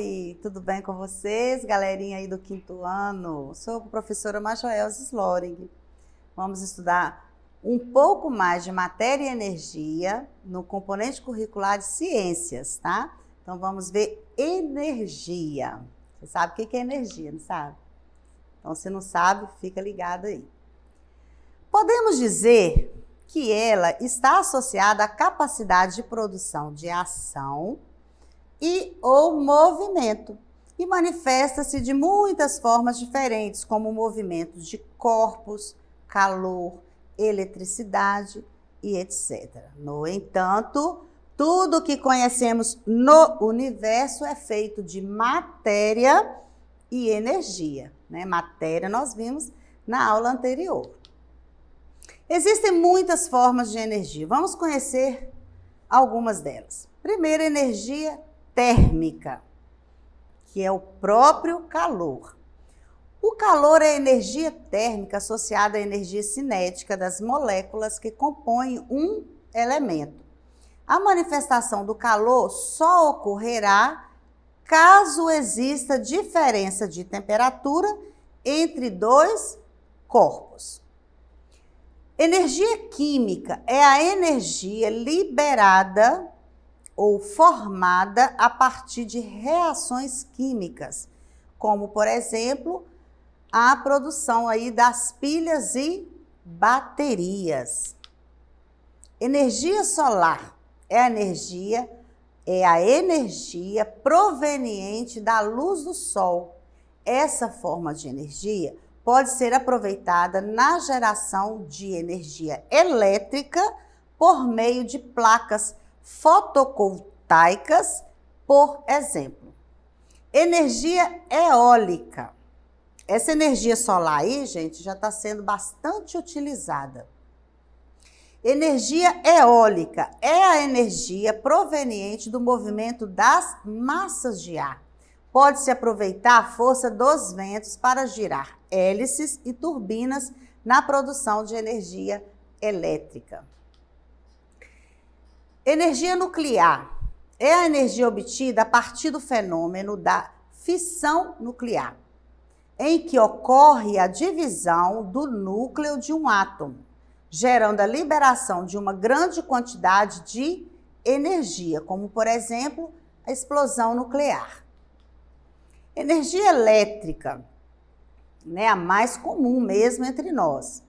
Oi, tudo bem com vocês, galerinha aí do quinto ano? Sou a professora Majoel Sloring. Vamos estudar um pouco mais de matéria e energia no componente curricular de ciências, tá? Então vamos ver energia. Você sabe o que é energia, não sabe? Então se não sabe, fica ligado aí. Podemos dizer que ela está associada à capacidade de produção de ação e ou movimento e manifesta-se de muitas formas diferentes, como movimentos de corpos, calor, eletricidade e etc. No entanto, tudo que conhecemos no universo é feito de matéria e energia. Né? Matéria nós vimos na aula anterior. Existem muitas formas de energia. Vamos conhecer algumas delas. Primeiro, energia térmica, que é o próprio calor. O calor é a energia térmica associada à energia cinética das moléculas que compõem um elemento. A manifestação do calor só ocorrerá caso exista diferença de temperatura entre dois corpos. Energia química é a energia liberada ou formada a partir de reações químicas, como por exemplo a produção aí das pilhas e baterias. Energia solar é a energia é a energia proveniente da luz do sol. Essa forma de energia pode ser aproveitada na geração de energia elétrica por meio de placas fotovoltaicas, por exemplo. Energia eólica. Essa energia solar aí, gente, já está sendo bastante utilizada. Energia eólica é a energia proveniente do movimento das massas de ar. Pode-se aproveitar a força dos ventos para girar hélices e turbinas na produção de energia elétrica. Energia nuclear é a energia obtida a partir do fenômeno da fissão nuclear, em que ocorre a divisão do núcleo de um átomo, gerando a liberação de uma grande quantidade de energia, como por exemplo a explosão nuclear. Energia elétrica, né, a mais comum mesmo entre nós,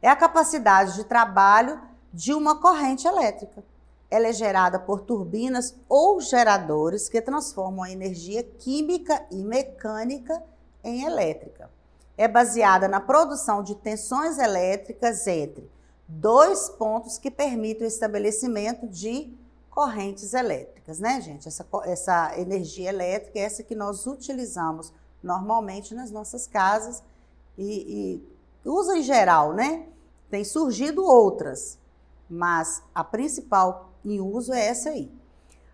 é a capacidade de trabalho de uma corrente elétrica ela é gerada por turbinas ou geradores que transformam a energia química e mecânica em elétrica. É baseada na produção de tensões elétricas entre dois pontos que permitem o estabelecimento de correntes elétricas, né, gente? Essa, essa energia elétrica é essa que nós utilizamos normalmente nas nossas casas e, e usa em geral, né? Tem surgido outras, mas a principal em uso é essa aí.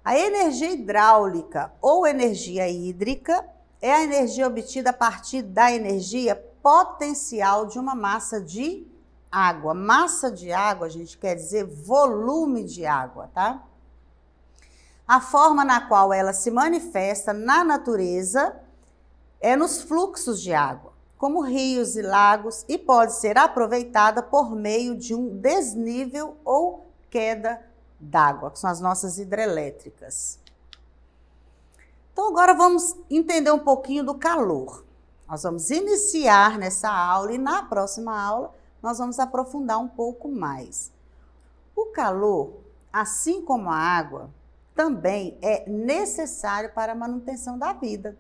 A energia hidráulica ou energia hídrica é a energia obtida a partir da energia potencial de uma massa de água. Massa de água, a gente quer dizer volume de água, tá? A forma na qual ela se manifesta na natureza é nos fluxos de água, como rios e lagos, e pode ser aproveitada por meio de um desnível ou queda d'água, que são as nossas hidrelétricas. Então, agora vamos entender um pouquinho do calor. Nós vamos iniciar nessa aula e na próxima aula nós vamos aprofundar um pouco mais. O calor, assim como a água, também é necessário para a manutenção da vida.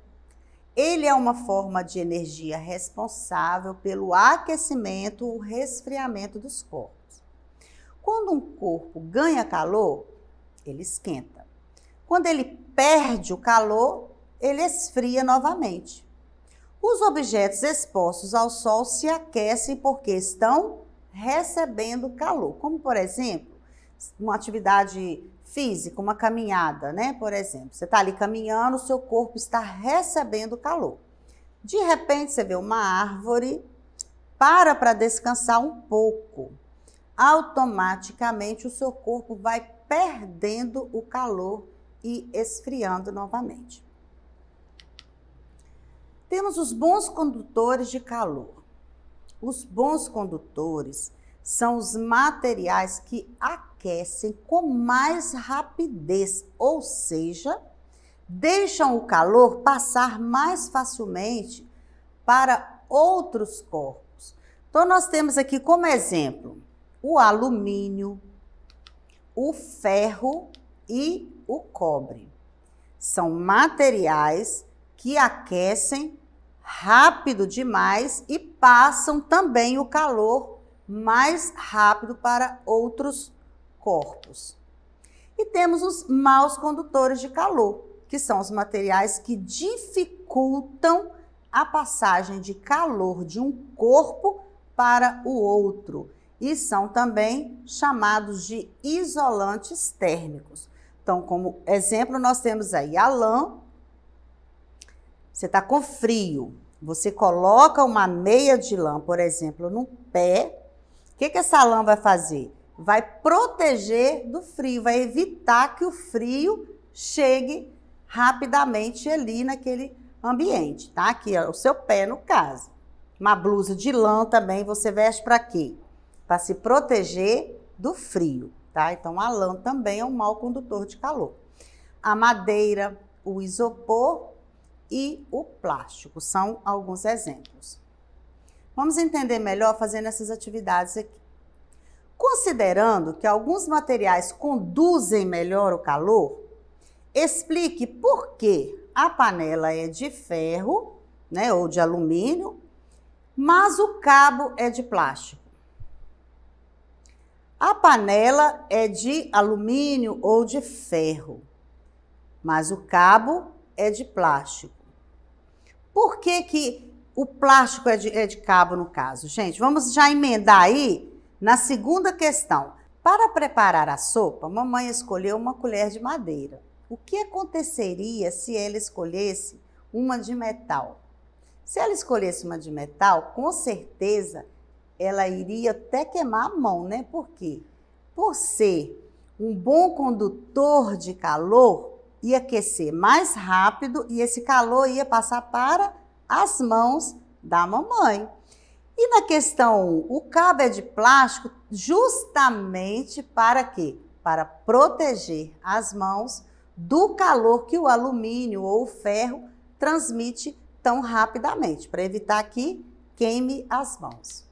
Ele é uma forma de energia responsável pelo aquecimento ou resfriamento dos corpos. Quando um corpo ganha calor, ele esquenta. Quando ele perde o calor, ele esfria novamente. Os objetos expostos ao sol se aquecem porque estão recebendo calor, como por exemplo, uma atividade física, uma caminhada, né? Por exemplo, você está ali caminhando, seu corpo está recebendo calor. De repente, você vê uma árvore, para para descansar um pouco automaticamente o seu corpo vai perdendo o calor e esfriando novamente. Temos os bons condutores de calor. Os bons condutores são os materiais que aquecem com mais rapidez, ou seja, deixam o calor passar mais facilmente para outros corpos. Então, nós temos aqui como exemplo o alumínio, o ferro e o cobre. São materiais que aquecem rápido demais e passam também o calor mais rápido para outros corpos. E temos os maus condutores de calor, que são os materiais que dificultam a passagem de calor de um corpo para o outro, e são também chamados de isolantes térmicos. Então, como exemplo, nós temos aí a lã. Você está com frio, você coloca uma meia de lã, por exemplo, no pé. O que, que essa lã vai fazer? Vai proteger do frio, vai evitar que o frio chegue rapidamente ali naquele ambiente, tá? Aqui, é o seu pé, no caso. Uma blusa de lã também você veste para quê? para se proteger do frio, tá? Então a lã também é um mau condutor de calor. A madeira, o isopor e o plástico são alguns exemplos. Vamos entender melhor fazendo essas atividades aqui. Considerando que alguns materiais conduzem melhor o calor, explique por que a panela é de ferro, né, ou de alumínio, mas o cabo é de plástico. A panela é de alumínio ou de ferro, mas o cabo é de plástico. Por que, que o plástico é de, é de cabo no caso? Gente, vamos já emendar aí na segunda questão. Para preparar a sopa, mamãe escolheu uma colher de madeira. O que aconteceria se ela escolhesse uma de metal? Se ela escolhesse uma de metal, com certeza ela iria até queimar a mão, né? Por quê? Por ser um bom condutor de calor, ia aquecer mais rápido e esse calor ia passar para as mãos da mamãe. E na questão o cabo é de plástico justamente para quê? Para proteger as mãos do calor que o alumínio ou o ferro transmite tão rapidamente, para evitar que queime as mãos.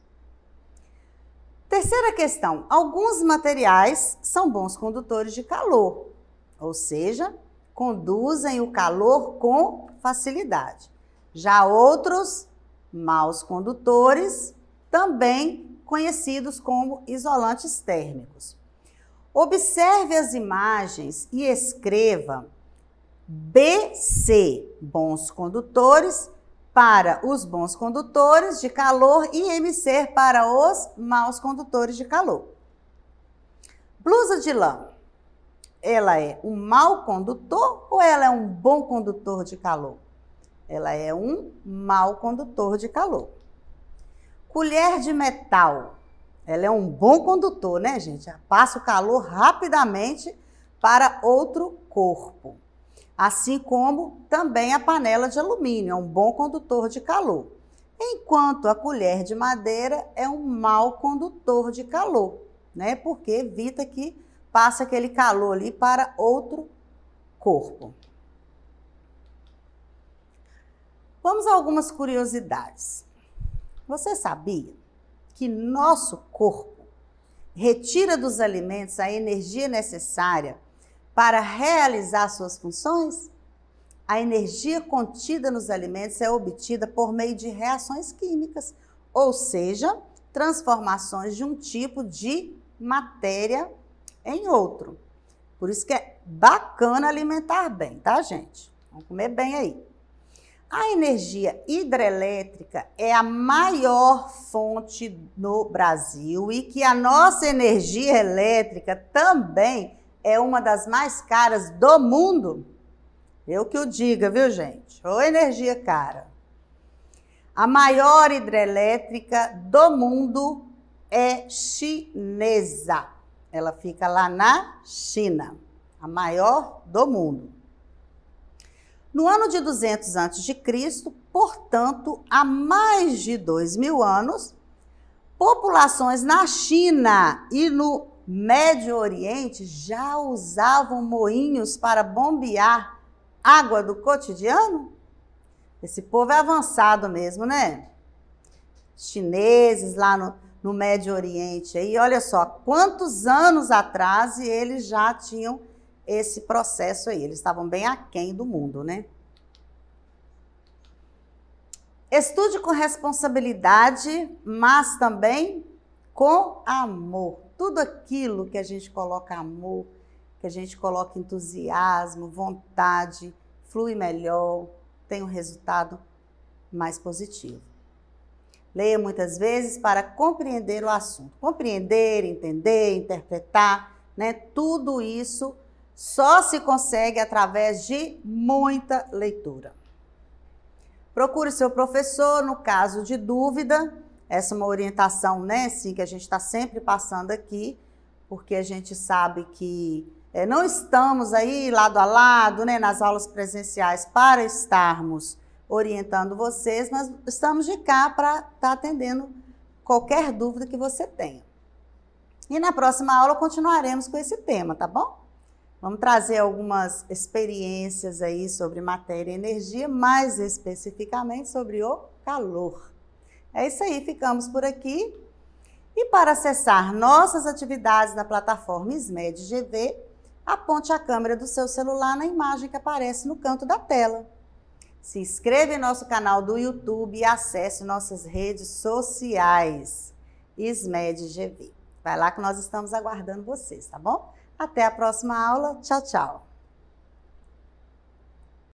Terceira questão: alguns materiais são bons condutores de calor, ou seja, conduzem o calor com facilidade. Já outros, maus condutores, também conhecidos como isolantes térmicos. Observe as imagens e escreva BC, bons condutores, para os bons condutores de calor e MC para os maus condutores de calor. Blusa de lã, ela é um mau condutor ou ela é um bom condutor de calor? Ela é um mau condutor de calor. Colher de metal, ela é um bom condutor, né, gente? passa o calor rapidamente para outro corpo assim como também a panela de alumínio, é um bom condutor de calor, enquanto a colher de madeira é um mau condutor de calor, né? Porque evita que passe aquele calor ali para outro corpo. Vamos a algumas curiosidades. Você sabia que nosso corpo retira dos alimentos a energia necessária para realizar suas funções, a energia contida nos alimentos é obtida por meio de reações químicas, ou seja, transformações de um tipo de matéria em outro. Por isso que é bacana alimentar bem, tá, gente? Vamos comer bem aí. A energia hidrelétrica é a maior fonte no Brasil e que a nossa energia elétrica também é uma das mais caras do mundo, eu que o diga, viu, gente? Ou energia cara. A maior hidrelétrica do mundo é chinesa. Ela fica lá na China, a maior do mundo. No ano de 200 a.C., portanto, há mais de dois mil anos, populações na China e no Médio Oriente já usavam moinhos para bombear água do cotidiano? Esse povo é avançado mesmo, né? Chineses lá no, no Médio Oriente. Aí olha só, quantos anos atrás eles já tinham esse processo aí. Eles estavam bem aquém do mundo, né? Estude com responsabilidade, mas também com amor tudo aquilo que a gente coloca amor, que a gente coloca entusiasmo, vontade, flui melhor, tem um resultado mais positivo. Leia muitas vezes para compreender o assunto. Compreender, entender, interpretar, né? Tudo isso só se consegue através de muita leitura. Procure seu professor no caso de dúvida essa é uma orientação, né, assim, que a gente está sempre passando aqui, porque a gente sabe que é, não estamos aí lado a lado, né, nas aulas presenciais para estarmos orientando vocês, mas estamos de cá para estar tá atendendo qualquer dúvida que você tenha. E na próxima aula continuaremos com esse tema, tá bom? Vamos trazer algumas experiências aí sobre matéria e energia, mais especificamente sobre o calor. É isso aí, ficamos por aqui. E para acessar nossas atividades na plataforma SMED GV, aponte a câmera do seu celular na imagem que aparece no canto da tela. Se inscreva em nosso canal do YouTube e acesse nossas redes sociais. SMED GV. Vai lá que nós estamos aguardando vocês, tá bom? Até a próxima aula. Tchau, tchau.